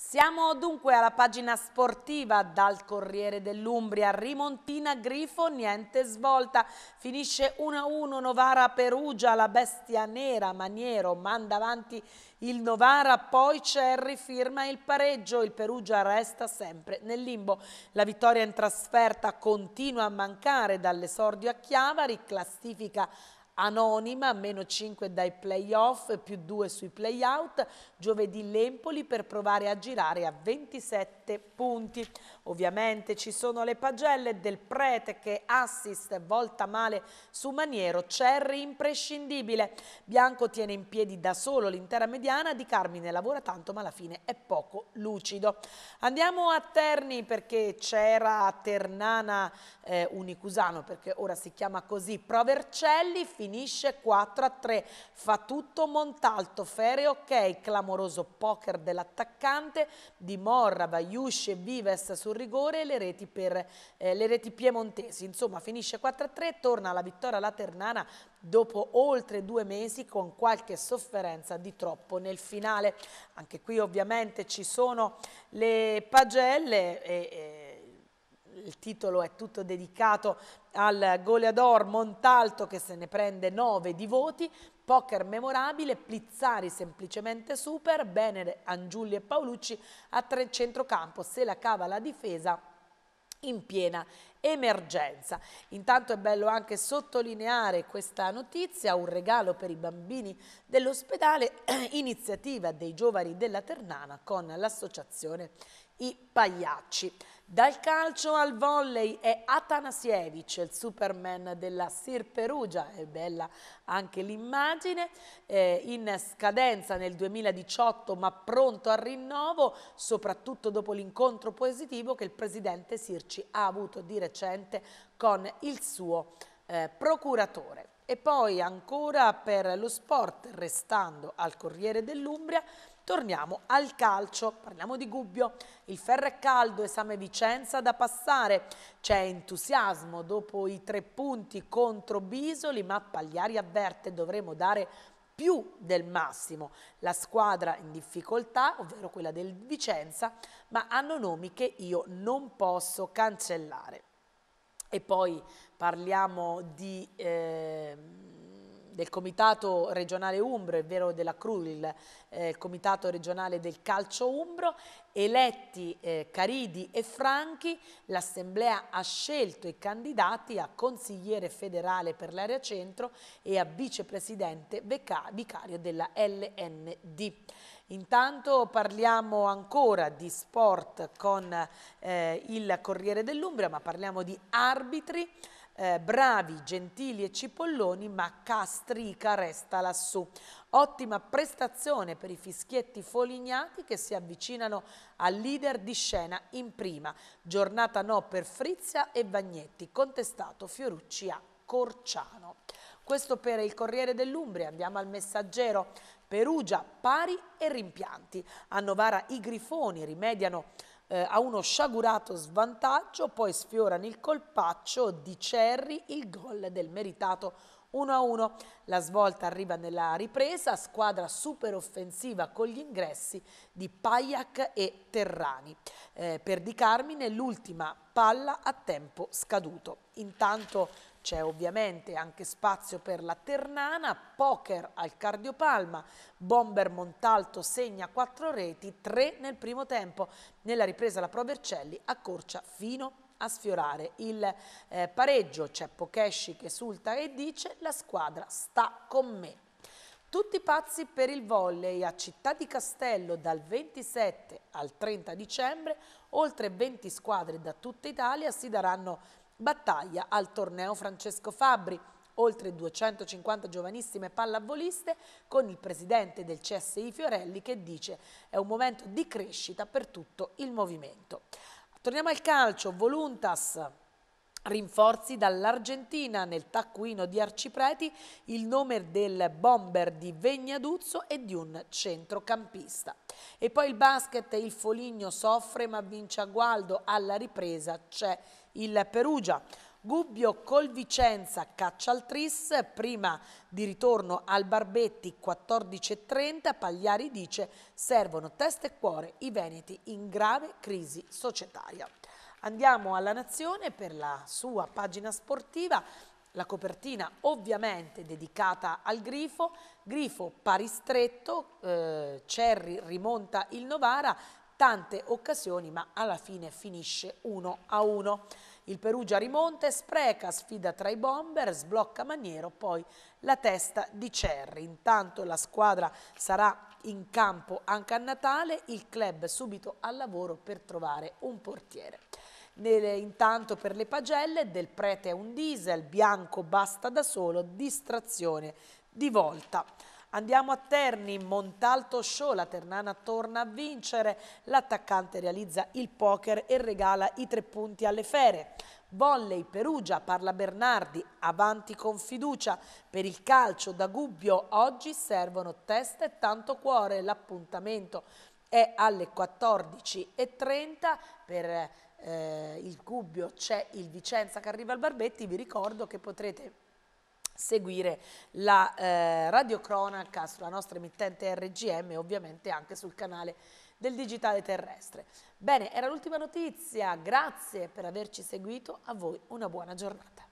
Siamo dunque alla pagina sportiva dal Corriere dell'Umbria, Rimontina Grifo, niente svolta, finisce 1-1 Novara Perugia, la bestia nera Maniero manda avanti il Novara, poi Cerri firma il pareggio, il Perugia resta sempre nel limbo. La vittoria in trasferta continua a mancare dall'esordio a Chiavari, classifica Anonima, meno 5 dai playoff, più 2 sui playout. Giovedì l'Empoli per provare a girare a 27 punti. Ovviamente ci sono le pagelle del Prete che assist volta male su Maniero, Cerri imprescindibile. Bianco tiene in piedi da solo l'intera mediana, Di Carmine lavora tanto ma alla fine è poco lucido. Andiamo a Terni perché c'era Ternana eh, Unicusano, perché ora si chiama così, Provercelli, finisce 4 a 3, fa tutto Montalto, Fere ok, clamoroso poker dell'attaccante di Morra, Baiusce, Vives sul rigore e le reti, per, eh, le reti piemontesi. Insomma finisce 4 a 3, torna la vittoria laternana dopo oltre due mesi con qualche sofferenza di troppo nel finale. Anche qui ovviamente ci sono le pagelle e, e il titolo è tutto dedicato al goleador Montalto che se ne prende 9 di voti, Poker memorabile, Plizzari semplicemente super, Benere, Angiulli e Paolucci a tre centrocampo, se la cava la difesa in piena emergenza. Intanto è bello anche sottolineare questa notizia, un regalo per i bambini dell'ospedale, iniziativa dei giovani della Ternana con l'associazione I Pagliacci. Dal calcio al volley è Atanasievich, il superman della Sir Perugia, è bella anche l'immagine, eh, in scadenza nel 2018 ma pronto al rinnovo, soprattutto dopo l'incontro positivo che il presidente Sirci ha avuto di recente con il suo eh, procuratore. E poi ancora per lo sport, restando al Corriere dell'Umbria, Torniamo al calcio, parliamo di Gubbio. Il ferro è caldo, esame Vicenza da passare. C'è entusiasmo dopo i tre punti contro Bisoli, ma Pagliari avverte dovremo dare più del massimo. La squadra in difficoltà, ovvero quella del Vicenza, ma hanno nomi che io non posso cancellare. E poi parliamo di... Eh, del Comitato regionale Umbro, è vero della CRUL, il eh, Comitato regionale del calcio Umbro, eletti eh, Caridi e Franchi, l'Assemblea ha scelto i candidati a consigliere federale per l'area centro e a vicepresidente vicario della LND. Intanto parliamo ancora di sport con eh, il Corriere dell'Umbria, ma parliamo di arbitri eh, bravi, gentili e cipolloni, ma Castrica resta lassù. Ottima prestazione per i fischietti folignati che si avvicinano al leader di scena in prima. Giornata no per Frizia e Vagnetti, contestato Fiorucci a Corciano. Questo per il Corriere dell'Umbria, andiamo al Messaggero. Perugia, pari e rimpianti. A Novara i grifoni rimediano eh, a uno sciagurato svantaggio, poi sfiorano il colpaccio di Cerri il gol del meritato 1-1. La svolta arriva nella ripresa, squadra super offensiva con gli ingressi di Pajac e Terrani. Eh, per Di Carmine l'ultima palla a tempo scaduto. Intanto c'è ovviamente anche spazio per la Ternana, poker al Cardiopalma, Bomber Montalto segna quattro reti, tre nel primo tempo. Nella ripresa la Pro Vercelli accorcia fino a sfiorare il eh, pareggio. C'è Pokeshi che esulta e dice la squadra sta con me. Tutti pazzi per il volley a Città di Castello dal 27 al 30 dicembre, oltre 20 squadre da tutta Italia si daranno battaglia al torneo Francesco Fabbri, oltre 250 giovanissime pallavoliste con il presidente del CSI Fiorelli che dice è un momento di crescita per tutto il movimento. Torniamo al calcio, Voluntas Rinforzi dall'Argentina nel taccuino di Arcipreti il nome del bomber di Vegnaduzzo e di un centrocampista. E poi il basket, il Foligno soffre ma vince a Gualdo, alla ripresa c'è il Perugia. Gubbio col Vicenza caccia al Tris, prima di ritorno al Barbetti 14.30, Pagliari dice servono testa e cuore i Veneti in grave crisi societaria. Andiamo alla Nazione per la sua pagina sportiva, la copertina ovviamente dedicata al Grifo, Grifo pari stretto, eh, Cerri rimonta il Novara, tante occasioni ma alla fine finisce 1 a 1. Il Perugia rimonte, spreca, sfida tra i bomber, sblocca Maniero, poi la testa di Cerri. Intanto la squadra sarà in campo anche a Natale, il club subito al lavoro per trovare un portiere. Nelle, intanto per le pagelle del prete è un diesel, bianco basta da solo, distrazione di volta. Andiamo a Terni, Montalto Show, la Ternana torna a vincere, l'attaccante realizza il poker e regala i tre punti alle fere. Volley Perugia, parla Bernardi, avanti con fiducia. Per il calcio da Gubbio oggi servono testa e tanto cuore. L'appuntamento è alle 14.30 per eh, il Gubbio c'è il Vicenza che arriva al Barbetti. Vi ricordo che potrete seguire la eh, radiocronaca sulla nostra emittente RGM e ovviamente anche sul canale del digitale terrestre. Bene, era l'ultima notizia, grazie per averci seguito, a voi una buona giornata.